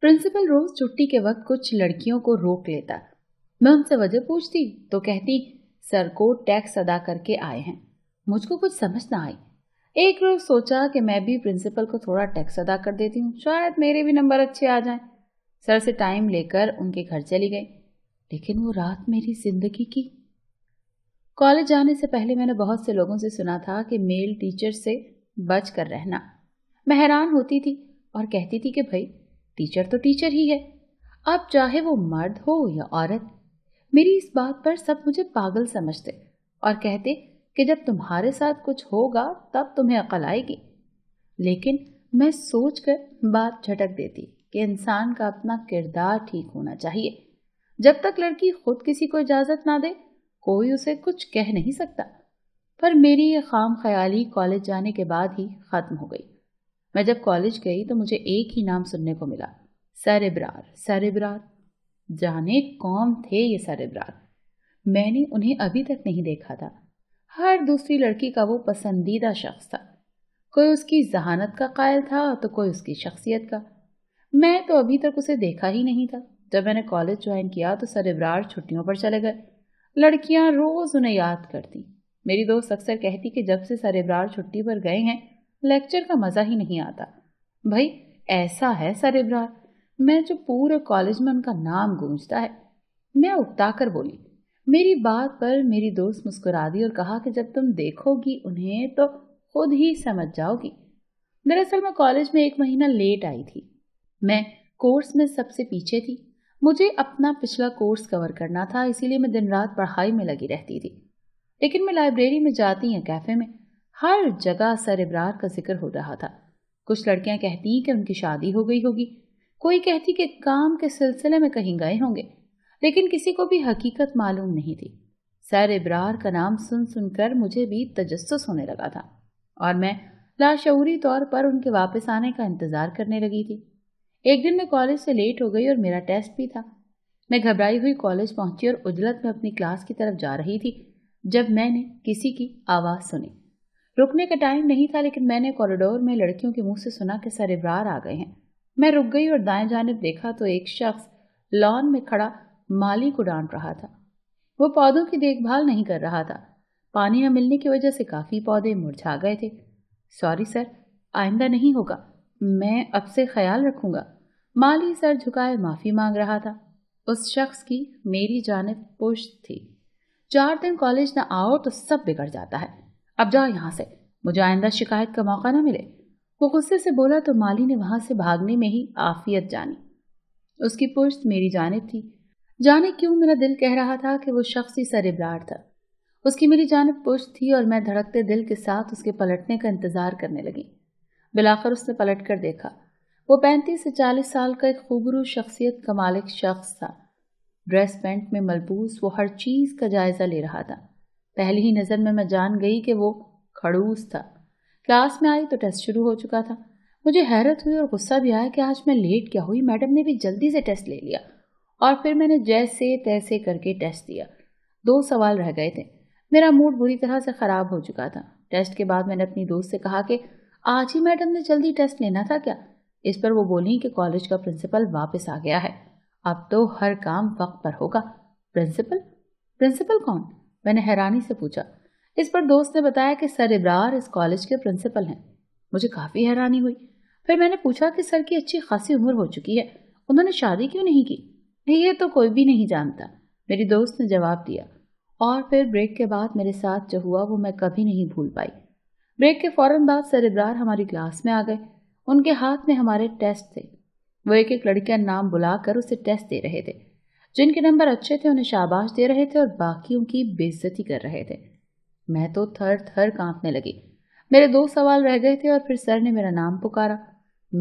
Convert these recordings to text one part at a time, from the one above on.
Principal रोज छुट्टी के वक्त कुछ लड़कियों को रोक लेता मैं उनसे वजह पूछती तो कहती सर को टैक्स अदा करके आए हैं मुझको कुछ समझ ना आई एक रोज सोचा कि मैं भी प्रिंसिपल को थोड़ा टैक्स अदा कर देती हूँ शायद मेरे भी नंबर अच्छे आ जाएं। सर से टाइम लेकर उनके घर चली गई लेकिन वो रात मेरी जिंदगी की कॉलेज जाने से पहले मैंने बहुत से लोगों से सुना था कि मेल टीचर से बच कर रहना मैं हैरान होती थी और कहती थी कि भाई टीचर तो टीचर ही है अब चाहे वो मर्द हो या औरत मेरी इस बात पर सब मुझे पागल समझते और कहते कि जब तुम्हारे साथ कुछ होगा तब तुम्हें अकल आएगी लेकिन मैं सोच कर बात झटक देती कि इंसान का अपना किरदार ठीक होना चाहिए जब तक लड़की खुद किसी को इजाज़त ना दे कोई उसे कुछ कह नहीं सकता पर मेरी ये खाम ख्याली कॉलेज जाने के बाद ही ख़त्म हो गई मैं जब कॉलेज गई तो मुझे एक ही नाम सुनने को मिला सरेब्रार सरेब्रार जाने कौन थे ये सरेब्रार मैंने उन्हें अभी तक नहीं देखा था हर दूसरी लड़की का वो पसंदीदा शख्स था कोई उसकी जहानत का कायल था तो कोई उसकी शख्सियत का मैं तो अभी तक उसे देखा ही नहीं था जब मैंने कॉलेज ज्वाइन किया तो सरेब्रार छुट्टियों पर चले गए लड़कियां रोज़ उन्हें याद करती मेरी दोस्त अक्सर कहती कि जब से सरेब्रार छुट्टी पर गए हैं लेक्चर का मज़ा ही नहीं आता भाई ऐसा है सरेब्रार मैं जो पूरे कॉलेज में उनका नाम गूंजता है मैं उगता कर बोली मेरी बात पर मेरी दोस्त मुस्कुरा दी और कहा कि जब तुम देखोगी उन्हें तो खुद ही समझ जाओगी दरअसल मैं कॉलेज में एक महीना लेट आई थी मैं कोर्स में सबसे पीछे थी मुझे अपना पिछला कोर्स कवर करना था इसीलिए मैं दिन रात पढ़ाई में लगी रहती थी लेकिन मैं लाइब्रेरी में जाती या कैफे में हर जगह सर इब्रार का जिक्र हो रहा था कुछ लड़कियां कहती कि उनकी शादी हो गई होगी कोई कहती कि काम के सिलसिले में कहीं गए होंगे लेकिन किसी को भी हकीकत मालूम नहीं थी सर इब्रार का नाम सुन सुनकर मुझे भी तजस्स होने लगा था और मैं लाशूरी तौर पर उनके वापस आने का इंतज़ार करने लगी थी एक दिन मैं कॉलेज से लेट हो गई और मेरा टेस्ट भी था मैं घबराई हुई कॉलेज पहुंची और उजलत में अपनी क्लास की तरफ जा रही थी जब मैंने किसी की आवाज़ सुनी रुकने का टाइम नहीं था लेकिन मैंने कॉरिडोर में लड़कियों के मुंह से सुना कि सर इब्रार आ गए हैं मैं रुक गई और दाएं जानब देखा तो एक शख्स लॉन में खड़ा माली को डांट रहा था वो पौधों की देखभाल नहीं कर रहा था पानी न मिलने की वजह से काफ़ी पौधे मुरझा गए थे सॉरी सर आइंदा नहीं होगा मैं अब से ख्याल रखूंगा माली सर झुकाए माफ़ी मांग रहा था उस शख्स की मेरी जानब पुष्ट थी चार दिन कॉलेज ना आओ तो सब बिगड़ जाता है अब जाओ यहाँ से मुझे आइंदा शिकायत का मौका ना मिले वो गुस्से से बोला तो माली ने वहां से भागने में ही आफियत जानी उसकी पुश्त मेरी जानब थी जाने क्यों मेरा दिल कह रहा था कि वो शख्स ही इब्राड था उसकी मेरी जानब पुश्त थी और मैं धड़कते दिल के साथ उसके पलटने का इंतजार करने लगी बिलाखर उसने पलट कर देखा वो पैंतीस से चालीस साल का एक खूबरू शख्सियत का मालिक शख्स था ड्रेस पैंट में मलबूस वो हर चीज़ का जायज़ा ले रहा था पहली ही नज़र में मैं जान गई कि वो खड़ूस था क्लास में आई तो टेस्ट शुरू हो चुका था मुझे हैरत हुई और गुस्सा भी आया कि आज मैं लेट क्या हुई मैडम ने भी जल्दी से टेस्ट ले लिया और फिर मैंने जैसे तैसे करके टेस्ट दिया दो सवाल रह गए थे मेरा मूड बुरी तरह से ख़राब हो चुका था टेस्ट के बाद मैंने अपनी दोस्त से कहा कि आज ही मैडम ने जल्दी टेस्ट लेना था क्या इस पर वो बोली कि कॉलेज का प्रिंसिपल वापस आ गया है अब तो हर काम वक्त पर होगा प्रिंसिपल प्रिंसिपल कौन मैंने हैरानी से पूछा इस पर दोस्त ने बताया कि सर इब्रार इस कॉलेज के प्रिंसिपल हैं मुझे काफ़ी हैरानी हुई फिर मैंने पूछा कि सर की अच्छी खासी उम्र हो चुकी है उन्होंने शादी क्यों नहीं की ये तो कोई भी नहीं जानता मेरी दोस्त ने जवाब दिया और फिर ब्रेक के बाद मेरे साथ जो हुआ वो मैं कभी नहीं भूल पाई ब्रेक के फौरन बाद सर इब्रार हमारी क्लास में आ गए उनके हाथ में हमारे टेस्ट थे वो एक एक लड़के नाम बुलाकर उसे टेस्ट दे रहे थे जिनके नंबर अच्छे थे उन्हें शाबाश दे रहे थे और बाकियों की बेइज्जती कर रहे थे मैं तो थर थर कांपने लगी मेरे दो सवाल रह गए थे और फिर सर ने मेरा नाम पुकारा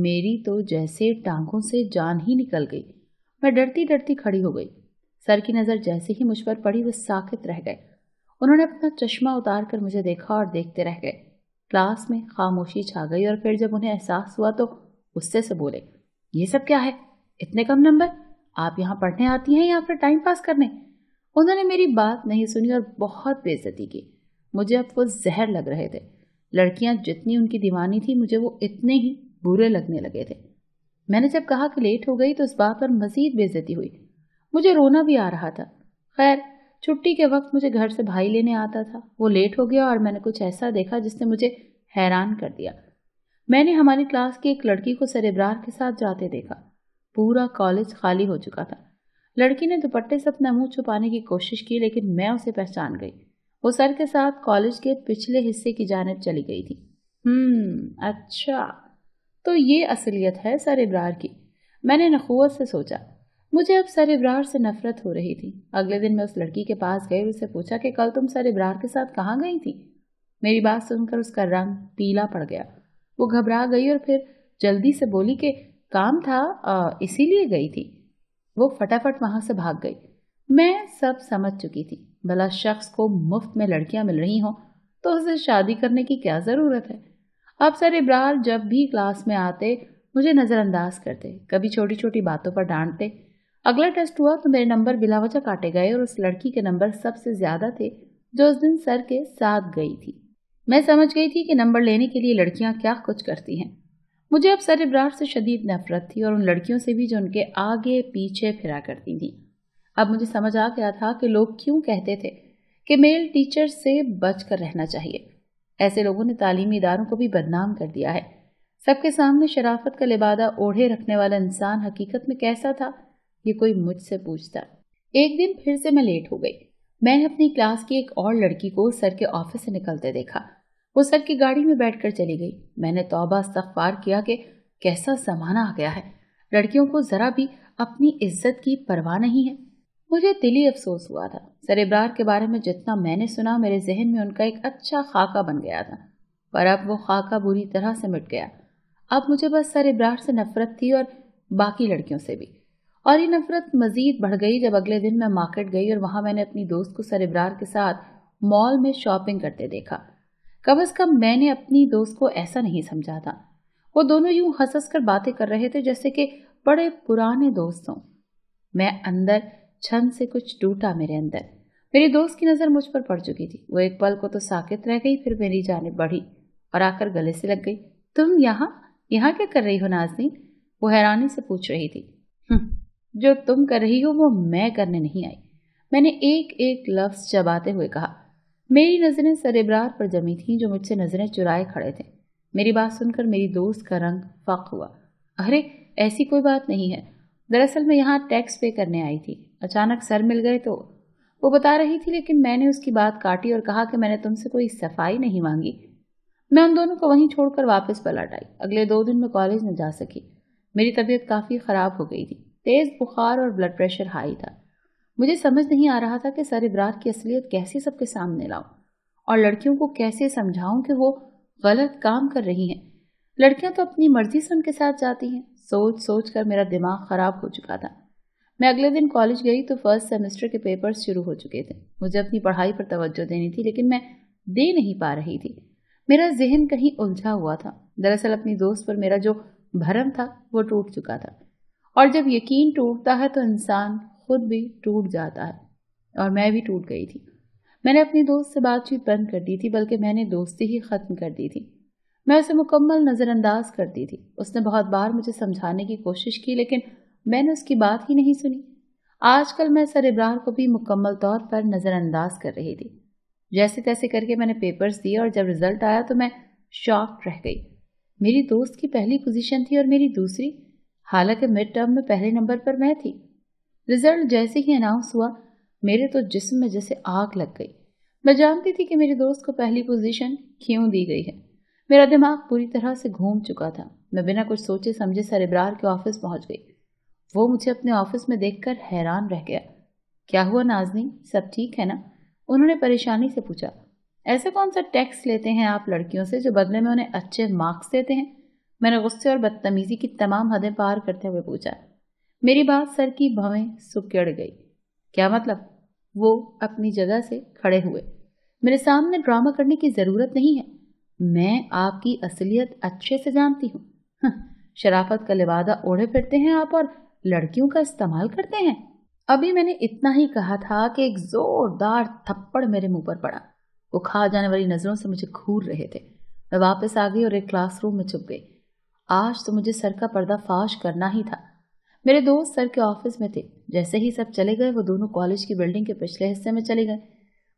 मेरी तो जैसे टांगों से जान ही निकल गई मैं डरती डरती खड़ी हो गई सर की नज़र जैसे ही मुझ पर पड़ी वह साखित रह गए उन्होंने अपना चश्मा उतार कर मुझे देखा और देखते रह गए क्लास में खामोशी छा गई और फिर जब उन्हें एहसास हुआ तो गुस्से से बोले ये सब क्या है इतने कम नंबर आप यहाँ पढ़ने आती हैं या फिर टाइम पास करने उन्होंने मेरी बात नहीं सुनी और बहुत बेजती की मुझे अब वो जहर लग रहे थे लड़कियाँ जितनी उनकी दीवानी थी मुझे वो इतने ही बुरे लगने लगे थे मैंने जब कहा कि लेट हो गई तो इस बात पर मजीद बेजती हुई मुझे रोना भी आ रहा था खैर छुट्टी के वक्त मुझे घर से भाई लेने आता था वो लेट हो गया और मैंने कुछ ऐसा देखा जिसने मुझे हैरान कर दिया मैंने हमारी क्लास की एक लड़की को सरेब्रार के साथ जाते देखा पूरा कॉलेज खाली हो चुका था लड़की ने दुपट्टे से अपना मुंह छुपाने की कोशिश की लेकिन मैं उसे पहचान गई वो सर के साथ कॉलेज के पिछले हिस्से की जानब चली गई थी हम्म अच्छा तो ये असलियत है सर इब्रार की मैंने नखुवत से सोचा मुझे अब सर इब्रार से नफरत हो रही थी अगले दिन मैं उस लड़की के पास गई उसे पूछा कि कल तुम सर इब्रार के साथ कहाँ गई थी मेरी बात सुनकर उसका रंग पीला पड़ गया वो घबरा गई और फिर जल्दी से बोली कि काम था इसीलिए गई थी वो फटाफट वहां से भाग गई मैं सब समझ चुकी थी भला शख्स को मुफ्त में लड़कियां मिल रही हों तो उसे शादी करने की क्या ज़रूरत है अब सर इब्रार जब भी क्लास में आते मुझे नज़रअंदाज करते कभी छोटी छोटी बातों पर डांटते अगला टेस्ट हुआ तो मेरे नंबर बिलावजा काटे गए और उस लड़की के नंबर सबसे ज़्यादा थे जो उस दिन सर के साथ गई थी मैं समझ गई थी कि नंबर लेने के लिए लड़कियां क्या कुछ करती हैं मुझे अब सर से शदीद नफरत थी और उन लड़कियों से भी जो उनके आगे पीछे फिरा करती थी अब मुझे समझ आ गया था कि लोग क्यों कहते थे कि मेल टीचर से बच कर रहना चाहिए ऐसे लोगों ने तालीमी इदारों को भी बदनाम कर दिया है सबके सामने शराफत का लिबादा ओढ़े रखने वाला इंसान हकीकत में कैसा था ये कोई मुझसे पूछता एक दिन फिर से मैं लेट हो गई मैं अपनी क्लास की एक और लड़की को सर के ऑफिस से निकलते देखा वो सर की गाड़ी में बैठकर चली गई मैंने तोबा इस्तफार किया कि कैसा जमाना आ गया है लड़कियों को जरा भी अपनी इज्जत की परवाह नहीं है मुझे दिली अफसोस हुआ था सरेब्रार के बारे में जितना मैंने सुना मेरे जहन में उनका एक अच्छा खाका बन गया था पर अब वो खाका बुरी तरह से मिट गया अब मुझे बस सरेब्रार से नफरत थी और बाकी लड़कियों से भी और ये नफरत मजीद बढ़ गई जब अगले दिन मैं मार्केट गई और वहां मैंने अपनी दोस्त को सरेब्रार के साथ मॉल में शॉपिंग करते देखा कम अज कम मैंने अपनी दोस्त को ऐसा नहीं समझा था वो दोनों यूं हंस कर बातें कर रहे थे जैसे कि बड़े पुराने दोस्त हों मैं अंदर छन से कुछ टूटा मेरे अंदर मेरी दोस्त की नज़र मुझ पर पड़ चुकी थी वो एक पल को तो साकित रह गई फिर मेरी जाने बढ़ी और आकर गले से लग गई तुम यहाँ यहाँ क्या कर रही हो नाजनी वो हैरानी से पूछ रही थी हम्म, जो तुम कर रही हो वो मैं करने नहीं आई मैंने एक एक लफ्ज़ चबाते हुए कहा मेरी नज़रें सरेबरार पर जमी थीं जो मुझसे नज़रें चुराए खड़े थे मेरी बात सुनकर मेरी दोस्त का रंग फक हुआ अरे ऐसी कोई बात नहीं है दरअसल मैं यहाँ टैक्स पे करने आई थी अचानक सर मिल गए तो वो बता रही थी लेकिन मैंने उसकी बात काटी और कहा कि मैंने तुमसे कोई सफाई नहीं मांगी मैं उन दोनों को वहीं छोड़कर वापस पलट आई अगले दो दिन में कॉलेज न जा सकी मेरी तबीयत काफ़ी ख़राब हो गई थी तेज़ बुखार और ब्लड प्रेशर हाई था मुझे समझ नहीं आ रहा था कि सरिबरार की असलियत कैसे सबके सामने लाऊं और लड़कियों को कैसे समझाऊं कि वो गलत काम कर रही हैं लड़कियां तो अपनी मर्जी से उनके साथ जाती हैं सोच सोच कर मेरा दिमाग ख़राब हो चुका था मैं अगले दिन कॉलेज गई तो फर्स्ट सेमेस्टर के पेपर्स शुरू हो चुके थे मुझे अपनी पढ़ाई पर तवज्जो देनी थी लेकिन मैं दे नहीं पा रही थी मेरा जहन कहीं उलझा हुआ था दरअसल अपनी दोस्त पर मेरा जो भरम था वो टूट चुका था और जब यकीन टूटता है तो इंसान खुद भी टूट जाता है और मैं भी टूट गई थी मैंने अपनी दोस्त से बातचीत बंद कर दी थी बल्कि मैंने दोस्ती ही ख़त्म कर दी थी मैं उसे मुकम्मल नज़रअंदाज करती थी उसने बहुत बार मुझे समझाने की कोशिश की लेकिन मैंने उसकी बात ही नहीं सुनी आजकल मैं सर इब्रार को भी मुकम्मल तौर पर नज़रअंदाज कर रही थी जैसे तैसे करके मैंने पेपर्स दिए और जब रिज़ल्ट आया तो मैं शॉक रह गई मेरी दोस्त की पहली पोजीशन थी और मेरी दूसरी हालांकि मिड टर्म में पहले नंबर पर मैं थी रिजल्ट जैसे ही अनाउंस हुआ मेरे तो जिसम में जैसे आग लग गई मैं जानती थी कि मेरे दोस्त को पहली पोजीशन क्यों दी गई है मेरा दिमाग पूरी तरह से घूम चुका था मैं बिना कुछ सोचे समझे सरेब्रार के ऑफिस पहुंच गई वो मुझे अपने ऑफिस में देखकर हैरान रह गया क्या हुआ नाजनी सब ठीक है ना उन्होंने परेशानी से पूछा ऐसा कौन सा टैक्स लेते हैं आप लड़कियों से जो बदले में उन्हें अच्छे मार्क्स देते हैं मैंने गुस्से और बदतमीजी की तमाम हदें पार करते हुए पूछा मेरी बात सर की भवें सुकड़ गई क्या मतलब वो अपनी जगह से खड़े हुए मेरे सामने ड्रामा करने की जरूरत नहीं है मैं आपकी असलियत अच्छे से जानती हूँ शराफत का लिबादा ओढ़े फिरते हैं आप और लड़कियों का इस्तेमाल करते हैं अभी मैंने इतना ही कहा था कि एक जोरदार थप्पड़ मेरे मुंह पर पड़ा वो खा जाने वाली नजरों से मुझे घूर रहे थे मैं वापस आ गई और एक क्लासरूम में छुप गई आज तो मुझे सर का पर्दा फाश करना ही था मेरे दोस्त सर के ऑफिस में थे जैसे ही सब चले गए वो दोनों कॉलेज की बिल्डिंग के पिछले हिस्से में चले गए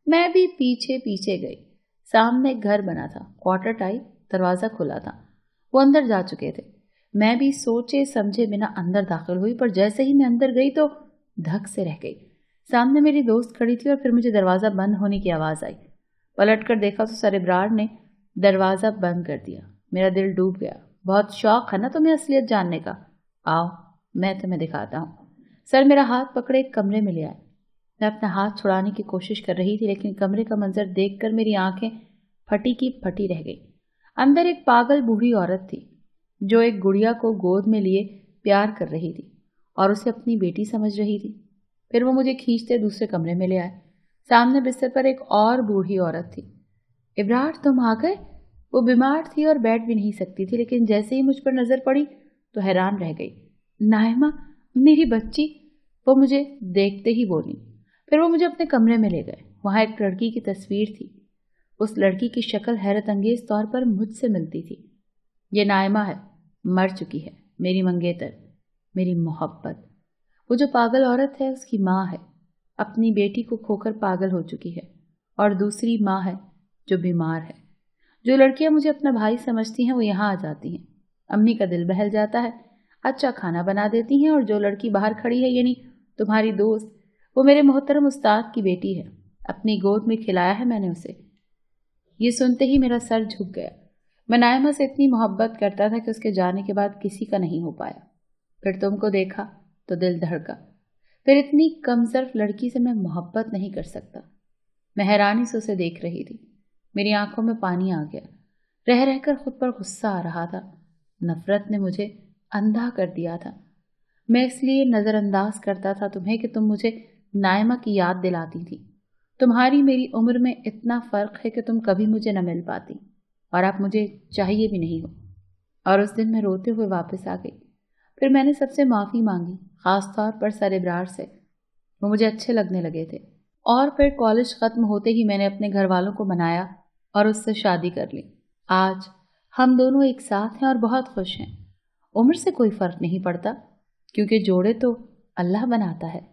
मैं भी पीछे पीछे गई सामने एक घर बना था क्वार्टर टाई दरवाज़ा खुला था वो अंदर जा चुके थे मैं भी सोचे समझे बिना अंदर दाखिल हुई पर जैसे ही मैं अंदर गई तो धक से रह गई सामने मेरी दोस्त खड़ी थी और फिर मुझे दरवाज़ा बंद होने की आवाज़ आई पलट कर देखा तो सरेब्रार ने दरवाज़ा बंद कर दिया मेरा दिल डूब गया बहुत शौक है ना तुम्हें असलियत जानने का आओ मैं तुम्हें दिखाता हूँ सर मेरा हाथ पकड़े एक कमरे में ले आए मैं अपना हाथ छुड़ाने की कोशिश कर रही थी लेकिन कमरे का मंजर देख मेरी आंखें फटी की फटी रह गई अंदर एक पागल बूढ़ी औरत थी जो एक गुड़िया को गोद में लिए प्यार कर रही थी और उसे अपनी बेटी समझ रही थी फिर वो मुझे खींचते दूसरे कमरे में ले आए सामने बिस्तर पर एक और बूढ़ी औरत थी इब्राट तुम आ गए वो बीमार थी और बैठ भी नहीं सकती थी लेकिन जैसे ही मुझ पर नज़र पड़ी तो हैरान रह गई नायमा मेरी बच्ची वो मुझे देखते ही बोली फिर वो मुझे अपने कमरे में ले गए वहाँ एक लड़की की तस्वीर थी उस लड़की की शक्ल हैरत अंगेज तौर पर मुझसे मिलती थी ये नायमा है मर चुकी है मेरी मंगेतर मेरी मोहब्बत वो जो पागल औरत है उसकी माँ है अपनी बेटी को खोकर पागल हो चुकी है और दूसरी माँ है जो बीमार है जो लड़कियाँ मुझे अपना भाई समझती हैं वो यहाँ आ जाती हैं अम्मी का दिल बहल जाता है अच्छा खाना बना देती हैं और जो लड़की बाहर खड़ी है यानी तुम्हारी दोस्त वो मेरे मोहतरम उस्ताद की बेटी है अपनी गोद में खिलाया है मैंने उसे ये सुनते ही मेरा सर झुक गया मैं नायमा से इतनी मोहब्बत करता था कि उसके जाने के बाद किसी का नहीं हो पाया फिर तुमको देखा तो दिल धड़का फिर इतनी कमजर्फ लड़की से मैं मोहब्बत नहीं कर सकता मैं हैरानी से उसे देख रही थी मेरी आंखों में पानी आ गया रह रहकर खुद पर गुस्सा आ रहा था नफरत ने मुझे अंधा कर दिया था मैं इसलिए नज़रअंदाज करता था तुम्हें कि तुम मुझे नायमा की याद दिलाती थी तुम्हारी मेरी उम्र में इतना फ़र्क है कि तुम कभी मुझे न मिल पाती और आप मुझे चाहिए भी नहीं हो और उस दिन मैं रोते हुए वापस आ गई फिर मैंने सबसे माफ़ी मांगी ख़ास तौर पर सरेब्रार से वो मुझे अच्छे लगने लगे थे और फिर कॉलेज ख़त्म होते ही मैंने अपने घर वालों को मनाया और उससे शादी कर ली आज हम दोनों एक साथ हैं और बहुत खुश हैं उम्र से कोई फ़र्क नहीं पड़ता क्योंकि जोड़े तो अल्लाह बनाता है